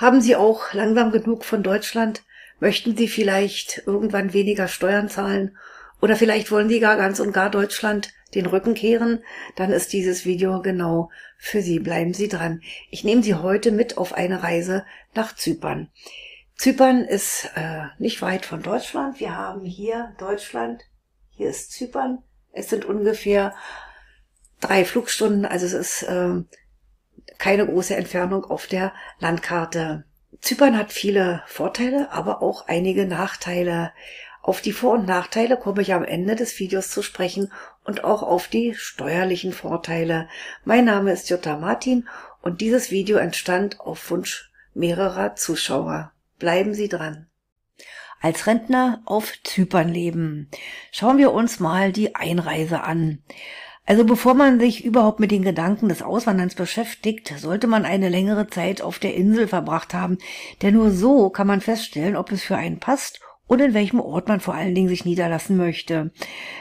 Haben Sie auch langsam genug von Deutschland? Möchten Sie vielleicht irgendwann weniger Steuern zahlen? Oder vielleicht wollen Sie gar ganz und gar Deutschland den Rücken kehren? Dann ist dieses Video genau für Sie. Bleiben Sie dran. Ich nehme Sie heute mit auf eine Reise nach Zypern. Zypern ist äh, nicht weit von Deutschland. Wir haben hier Deutschland, hier ist Zypern. Es sind ungefähr drei Flugstunden, also es ist äh, keine große Entfernung auf der Landkarte. Zypern hat viele Vorteile, aber auch einige Nachteile. Auf die Vor- und Nachteile komme ich am Ende des Videos zu sprechen und auch auf die steuerlichen Vorteile. Mein Name ist Jutta Martin und dieses Video entstand auf Wunsch mehrerer Zuschauer. Bleiben Sie dran. Als Rentner auf Zypern leben. Schauen wir uns mal die Einreise an. Also bevor man sich überhaupt mit den Gedanken des Auswanderns beschäftigt, sollte man eine längere Zeit auf der Insel verbracht haben, denn nur so kann man feststellen, ob es für einen passt und in welchem Ort man vor allen Dingen sich niederlassen möchte.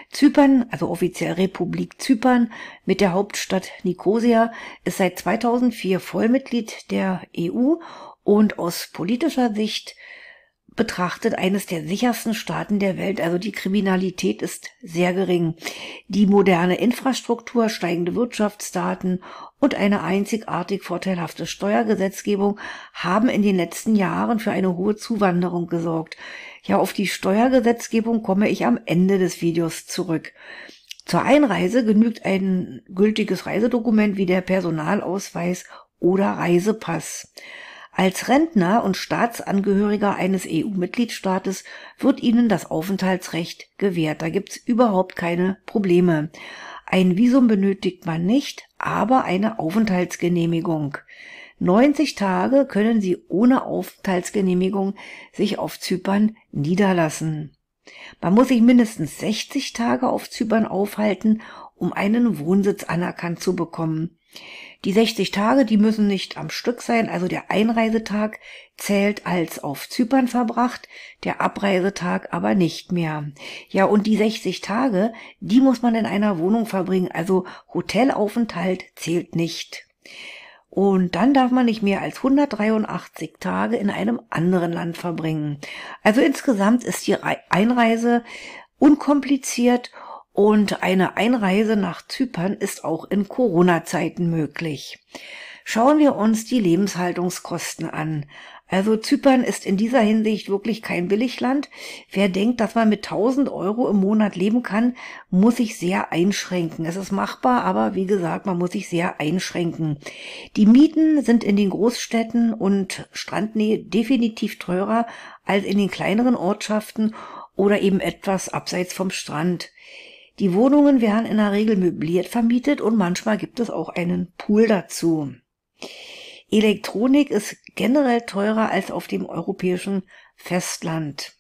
Zypern, also offiziell Republik Zypern mit der Hauptstadt Nikosia, ist seit 2004 Vollmitglied der EU und aus politischer Sicht betrachtet eines der sichersten Staaten der Welt. Also die Kriminalität ist sehr gering. Die moderne Infrastruktur, steigende Wirtschaftsdaten und eine einzigartig vorteilhafte Steuergesetzgebung haben in den letzten Jahren für eine hohe Zuwanderung gesorgt. Ja, auf die Steuergesetzgebung komme ich am Ende des Videos zurück. Zur Einreise genügt ein gültiges Reisedokument wie der Personalausweis oder Reisepass. Als Rentner und Staatsangehöriger eines EU-Mitgliedstaates wird ihnen das Aufenthaltsrecht gewährt. Da gibt's überhaupt keine Probleme. Ein Visum benötigt man nicht, aber eine Aufenthaltsgenehmigung. 90 Tage können Sie ohne Aufenthaltsgenehmigung sich auf Zypern niederlassen. Man muss sich mindestens 60 Tage auf Zypern aufhalten, um einen Wohnsitz anerkannt zu bekommen. Die 60 Tage, die müssen nicht am Stück sein, also der Einreisetag zählt als auf Zypern verbracht, der Abreisetag aber nicht mehr. Ja, und die 60 Tage, die muss man in einer Wohnung verbringen, also Hotelaufenthalt zählt nicht. Und dann darf man nicht mehr als 183 Tage in einem anderen Land verbringen. Also insgesamt ist die Einreise unkompliziert und eine Einreise nach Zypern ist auch in Corona-Zeiten möglich. Schauen wir uns die Lebenshaltungskosten an. Also Zypern ist in dieser Hinsicht wirklich kein Billigland. Wer denkt, dass man mit 1000 Euro im Monat leben kann, muss sich sehr einschränken. Es ist machbar, aber wie gesagt, man muss sich sehr einschränken. Die Mieten sind in den Großstädten und Strandnähe definitiv teurer als in den kleineren Ortschaften oder eben etwas abseits vom Strand. Die Wohnungen werden in der Regel möbliert vermietet und manchmal gibt es auch einen Pool dazu. Elektronik ist generell teurer als auf dem europäischen Festland.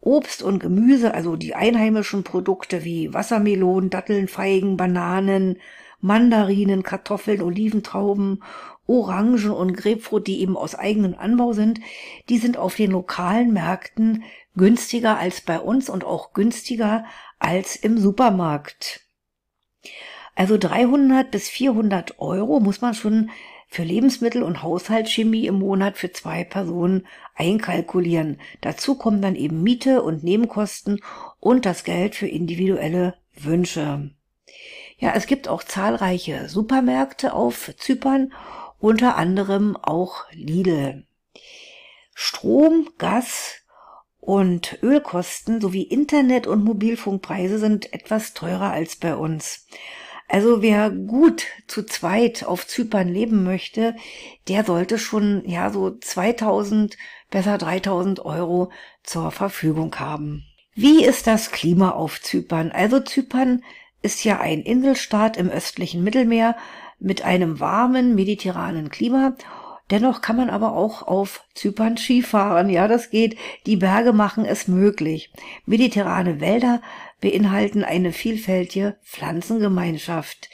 Obst und Gemüse, also die einheimischen Produkte wie Wassermelonen, Datteln, Feigen, Bananen, Mandarinen, Kartoffeln, Oliventrauben, Orangen und Grapefruit, die eben aus eigenem Anbau sind, die sind auf den lokalen Märkten günstiger als bei uns und auch günstiger als im Supermarkt. Also 300 bis 400 Euro muss man schon für Lebensmittel und Haushaltschemie im Monat für zwei Personen einkalkulieren. Dazu kommen dann eben Miete und Nebenkosten und das Geld für individuelle Wünsche. Ja, es gibt auch zahlreiche Supermärkte auf Zypern, unter anderem auch Lidl. Strom, Gas, und Ölkosten sowie Internet- und Mobilfunkpreise sind etwas teurer als bei uns. Also wer gut zu zweit auf Zypern leben möchte, der sollte schon ja so 2000, besser 3000 Euro zur Verfügung haben. Wie ist das Klima auf Zypern? Also Zypern ist ja ein Inselstaat im östlichen Mittelmeer mit einem warmen mediterranen Klima Dennoch kann man aber auch auf Zypern Ski fahren. Ja, das geht. Die Berge machen es möglich. Mediterrane Wälder beinhalten eine vielfältige Pflanzengemeinschaft.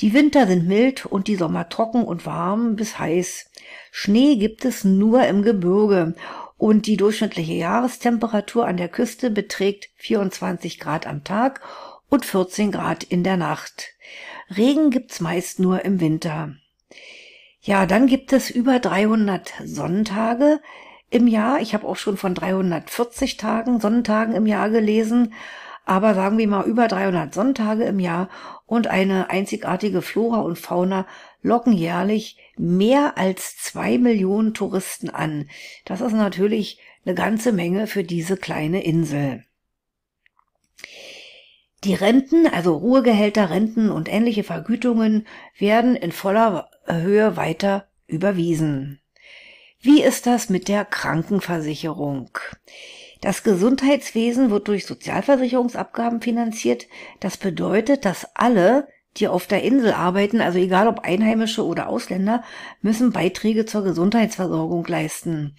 Die Winter sind mild und die Sommer trocken und warm bis heiß. Schnee gibt es nur im Gebirge und die durchschnittliche Jahrestemperatur an der Küste beträgt 24 Grad am Tag und 14 Grad in der Nacht. Regen gibt's meist nur im Winter. Ja, dann gibt es über 300 Sonntage im Jahr. Ich habe auch schon von 340 Tagen, Sonntagen im Jahr gelesen. Aber sagen wir mal über 300 Sonntage im Jahr und eine einzigartige Flora und Fauna locken jährlich mehr als zwei Millionen Touristen an. Das ist natürlich eine ganze Menge für diese kleine Insel. Die Renten, also Ruhegehälter, Renten und ähnliche Vergütungen werden in voller Höhe weiter überwiesen. Wie ist das mit der Krankenversicherung? Das Gesundheitswesen wird durch Sozialversicherungsabgaben finanziert. Das bedeutet, dass alle, die auf der Insel arbeiten, also egal ob Einheimische oder Ausländer, müssen Beiträge zur Gesundheitsversorgung leisten.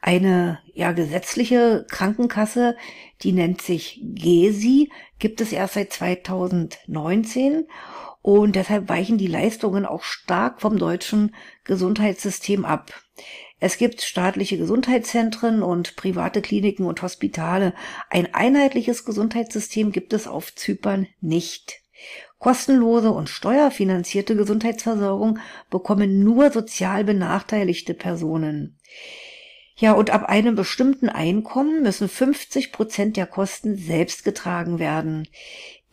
Eine ja, gesetzliche Krankenkasse, die nennt sich GESI, gibt es erst seit 2019 und deshalb weichen die Leistungen auch stark vom deutschen Gesundheitssystem ab. Es gibt staatliche Gesundheitszentren und private Kliniken und Hospitale. Ein einheitliches Gesundheitssystem gibt es auf Zypern nicht. Kostenlose und steuerfinanzierte Gesundheitsversorgung bekommen nur sozial benachteiligte Personen. Ja, und ab einem bestimmten Einkommen müssen 50 Prozent der Kosten selbst getragen werden.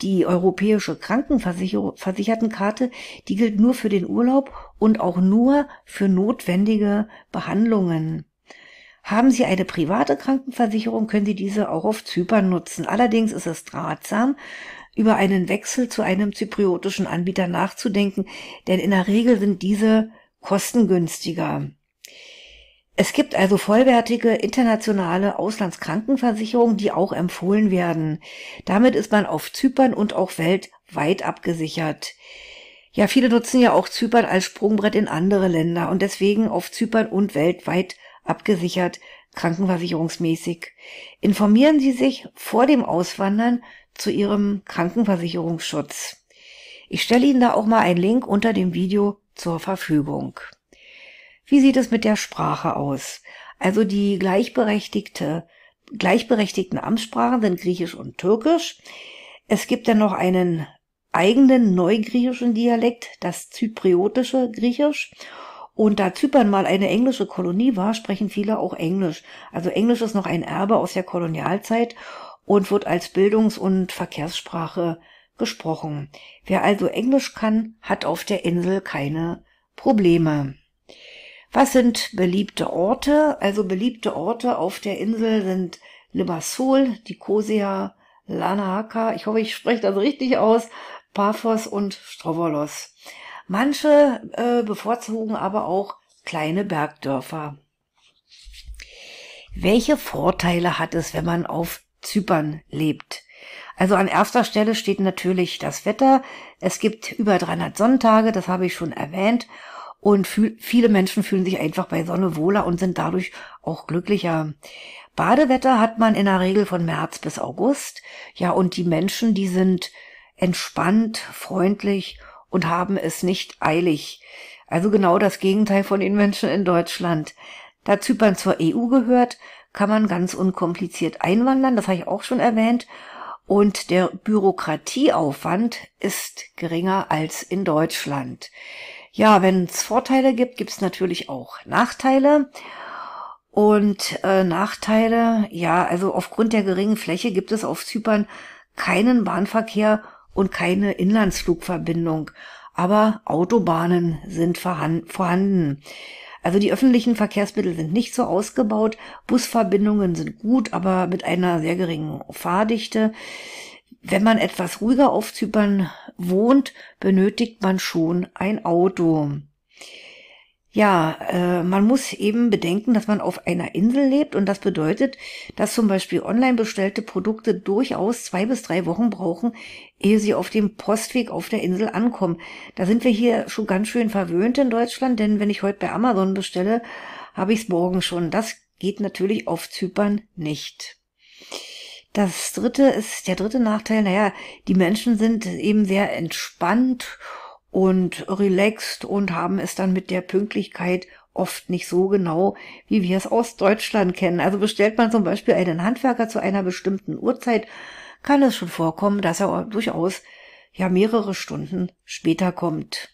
Die europäische Krankenversichertenkarte, die gilt nur für den Urlaub und auch nur für notwendige Behandlungen. Haben Sie eine private Krankenversicherung, können Sie diese auch auf Zypern nutzen. Allerdings ist es ratsam, über einen Wechsel zu einem zypriotischen Anbieter nachzudenken, denn in der Regel sind diese kostengünstiger. Es gibt also vollwertige internationale Auslandskrankenversicherungen, die auch empfohlen werden. Damit ist man auf Zypern und auch weltweit abgesichert. Ja, viele nutzen ja auch Zypern als Sprungbrett in andere Länder und deswegen auf Zypern und weltweit abgesichert, krankenversicherungsmäßig. Informieren Sie sich vor dem Auswandern zu Ihrem Krankenversicherungsschutz. Ich stelle Ihnen da auch mal einen Link unter dem Video zur Verfügung. Wie sieht es mit der Sprache aus? Also die gleichberechtigte, gleichberechtigten Amtssprachen sind Griechisch und Türkisch. Es gibt dann noch einen eigenen neugriechischen Dialekt, das zypriotische Griechisch. Und da Zypern mal eine englische Kolonie war, sprechen viele auch Englisch. Also Englisch ist noch ein Erbe aus der Kolonialzeit und wird als Bildungs- und Verkehrssprache gesprochen. Wer also Englisch kann, hat auf der Insel keine Probleme. Was sind beliebte Orte? Also beliebte Orte auf der Insel sind Limassol, Nicosia, Lanahaka, ich hoffe, ich spreche das richtig aus, Paphos und Strovolos. Manche äh, bevorzugen aber auch kleine Bergdörfer. Welche Vorteile hat es, wenn man auf Zypern lebt? Also an erster Stelle steht natürlich das Wetter. Es gibt über 300 Sonntage, das habe ich schon erwähnt. Und viele Menschen fühlen sich einfach bei Sonne wohler und sind dadurch auch glücklicher. Badewetter hat man in der Regel von März bis August. Ja, und die Menschen, die sind entspannt, freundlich und haben es nicht eilig. Also genau das Gegenteil von den Menschen in Deutschland. Da Zypern zur EU gehört, kann man ganz unkompliziert einwandern, das habe ich auch schon erwähnt, und der Bürokratieaufwand ist geringer als in Deutschland. Ja, wenn es Vorteile gibt, gibt es natürlich auch Nachteile. Und äh, Nachteile, ja, also aufgrund der geringen Fläche gibt es auf Zypern keinen Bahnverkehr und keine Inlandsflugverbindung. Aber Autobahnen sind vorhanden. Also die öffentlichen Verkehrsmittel sind nicht so ausgebaut, Busverbindungen sind gut, aber mit einer sehr geringen Fahrdichte. Wenn man etwas ruhiger auf Zypern wohnt, benötigt man schon ein Auto. Ja, äh, man muss eben bedenken, dass man auf einer Insel lebt und das bedeutet, dass zum Beispiel online bestellte Produkte durchaus zwei bis drei Wochen brauchen, ehe sie auf dem Postweg auf der Insel ankommen. Da sind wir hier schon ganz schön verwöhnt in Deutschland, denn wenn ich heute bei Amazon bestelle, habe ich es morgen schon. Das geht natürlich auf Zypern nicht. Das dritte ist, der dritte Nachteil, naja, die Menschen sind eben sehr entspannt und relaxed und haben es dann mit der Pünktlichkeit oft nicht so genau, wie wir es aus Deutschland kennen. Also bestellt man zum Beispiel einen Handwerker zu einer bestimmten Uhrzeit, kann es schon vorkommen, dass er durchaus ja mehrere Stunden später kommt.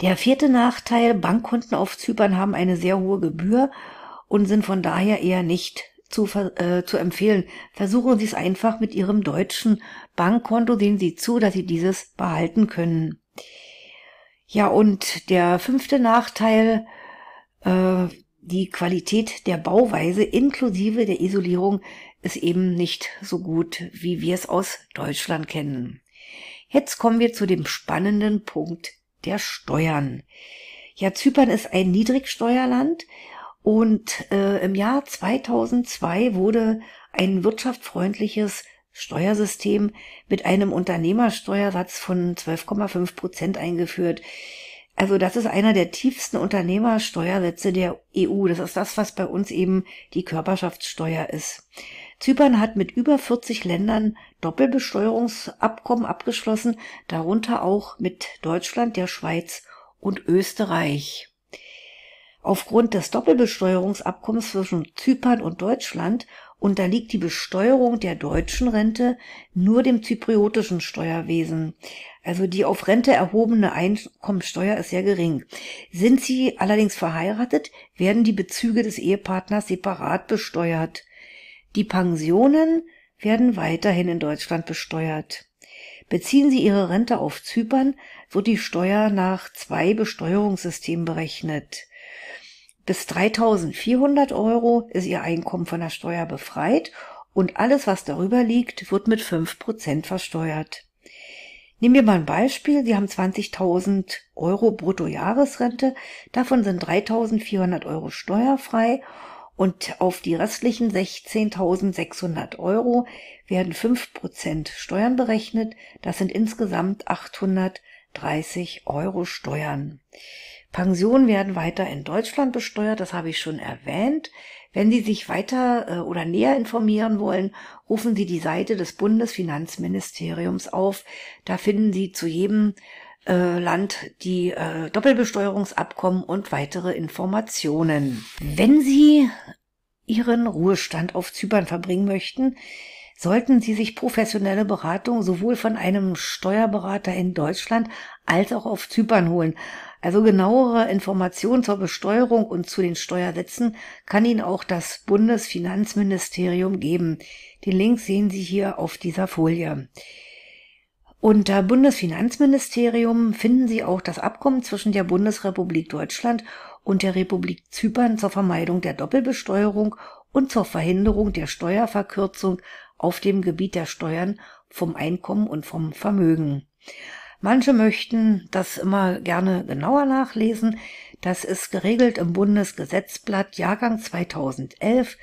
Der vierte Nachteil, Bankkonten auf Zypern haben eine sehr hohe Gebühr und sind von daher eher nicht zu, äh, zu empfehlen. Versuchen Sie es einfach mit Ihrem deutschen Bankkonto, sehen Sie zu, dass Sie dieses behalten können. Ja, und der fünfte Nachteil, äh, die Qualität der Bauweise inklusive der Isolierung ist eben nicht so gut, wie wir es aus Deutschland kennen. Jetzt kommen wir zu dem spannenden Punkt der Steuern. Ja, Zypern ist ein Niedrigsteuerland und äh, im Jahr 2002 wurde ein wirtschaftsfreundliches Steuersystem mit einem Unternehmersteuersatz von 12,5 Prozent eingeführt. Also das ist einer der tiefsten Unternehmersteuersätze der EU. Das ist das, was bei uns eben die Körperschaftssteuer ist. Zypern hat mit über 40 Ländern Doppelbesteuerungsabkommen abgeschlossen, darunter auch mit Deutschland, der Schweiz und Österreich. Aufgrund des Doppelbesteuerungsabkommens zwischen Zypern und Deutschland unterliegt die Besteuerung der deutschen Rente nur dem zypriotischen Steuerwesen. Also die auf Rente erhobene Einkommensteuer ist sehr gering. Sind sie allerdings verheiratet, werden die Bezüge des Ehepartners separat besteuert. Die Pensionen werden weiterhin in Deutschland besteuert. Beziehen Sie Ihre Rente auf Zypern, wird die Steuer nach zwei Besteuerungssystemen berechnet. Bis 3400 Euro ist Ihr Einkommen von der Steuer befreit und alles, was darüber liegt, wird mit 5% versteuert. Nehmen wir mal ein Beispiel. Sie haben 20.000 Euro Bruttojahresrente. Davon sind 3.400 Euro steuerfrei und auf die restlichen 16.600 Euro werden 5% Steuern berechnet. Das sind insgesamt 830 Euro Steuern. Pensionen werden weiter in Deutschland besteuert, das habe ich schon erwähnt. Wenn Sie sich weiter äh, oder näher informieren wollen, rufen Sie die Seite des Bundesfinanzministeriums auf. Da finden Sie zu jedem äh, Land die äh, Doppelbesteuerungsabkommen und weitere Informationen. Wenn Sie Ihren Ruhestand auf Zypern verbringen möchten, sollten Sie sich professionelle Beratung sowohl von einem Steuerberater in Deutschland als auch auf Zypern holen. Also genauere Informationen zur Besteuerung und zu den Steuersätzen kann Ihnen auch das Bundesfinanzministerium geben. Den Link sehen Sie hier auf dieser Folie. Unter Bundesfinanzministerium finden Sie auch das Abkommen zwischen der Bundesrepublik Deutschland und der Republik Zypern zur Vermeidung der Doppelbesteuerung und zur Verhinderung der Steuerverkürzung auf dem Gebiet der Steuern vom Einkommen und vom Vermögen. Manche möchten das immer gerne genauer nachlesen. Das ist geregelt im Bundesgesetzblatt Jahrgang 2011,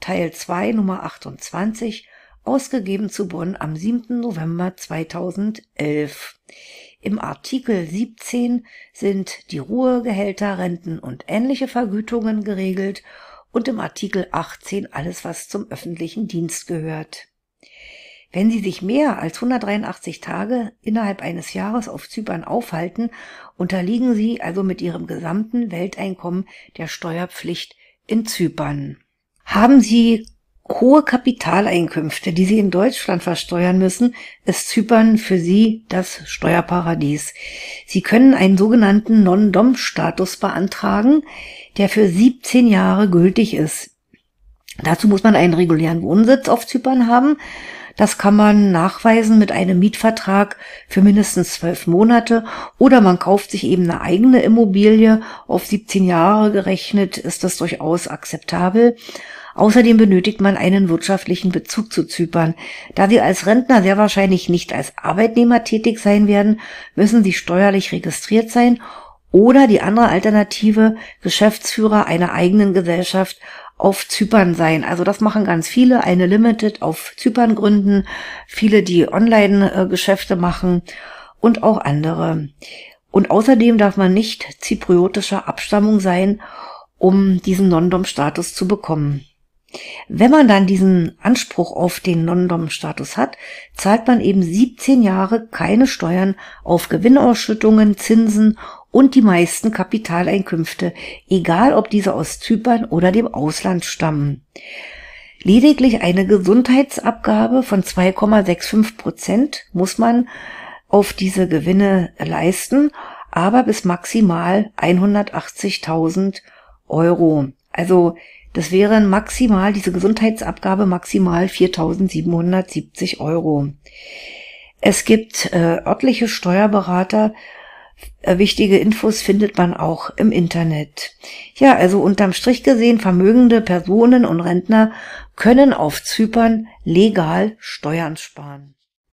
Teil 2, Nummer 28, ausgegeben zu Bonn am 7. November 2011. Im Artikel 17 sind die Ruhegehälter, Renten und ähnliche Vergütungen geregelt und im Artikel 18 alles, was zum öffentlichen Dienst gehört. Wenn sie sich mehr als 183 Tage innerhalb eines Jahres auf Zypern aufhalten, unterliegen sie also mit ihrem gesamten Welteinkommen der Steuerpflicht in Zypern. Haben sie hohe Kapitaleinkünfte, die sie in Deutschland versteuern müssen, ist Zypern für sie das Steuerparadies. Sie können einen sogenannten Non-Dom-Status beantragen, der für 17 Jahre gültig ist. Dazu muss man einen regulären Wohnsitz auf Zypern haben das kann man nachweisen mit einem Mietvertrag für mindestens zwölf Monate oder man kauft sich eben eine eigene Immobilie. Auf 17 Jahre gerechnet ist das durchaus akzeptabel. Außerdem benötigt man einen wirtschaftlichen Bezug zu Zypern. Da Sie als Rentner sehr wahrscheinlich nicht als Arbeitnehmer tätig sein werden, müssen Sie steuerlich registriert sein oder die andere Alternative Geschäftsführer einer eigenen Gesellschaft auf Zypern sein. Also das machen ganz viele, eine Limited auf Zypern gründen, viele, die Online-Geschäfte äh, machen und auch andere. Und außerdem darf man nicht zypriotischer Abstammung sein, um diesen Non-Dom-Status zu bekommen. Wenn man dann diesen Anspruch auf den Non-Dom-Status hat, zahlt man eben 17 Jahre keine Steuern auf Gewinnausschüttungen, Zinsen und die meisten Kapitaleinkünfte, egal ob diese aus Zypern oder dem Ausland stammen. Lediglich eine Gesundheitsabgabe von 2,65 Prozent muss man auf diese Gewinne leisten, aber bis maximal 180.000 Euro. Also das wären maximal, diese Gesundheitsabgabe maximal 4.770 Euro. Es gibt äh, örtliche Steuerberater, äh, wichtige Infos findet man auch im Internet. Ja, also unterm Strich gesehen, vermögende Personen und Rentner können auf Zypern legal Steuern sparen.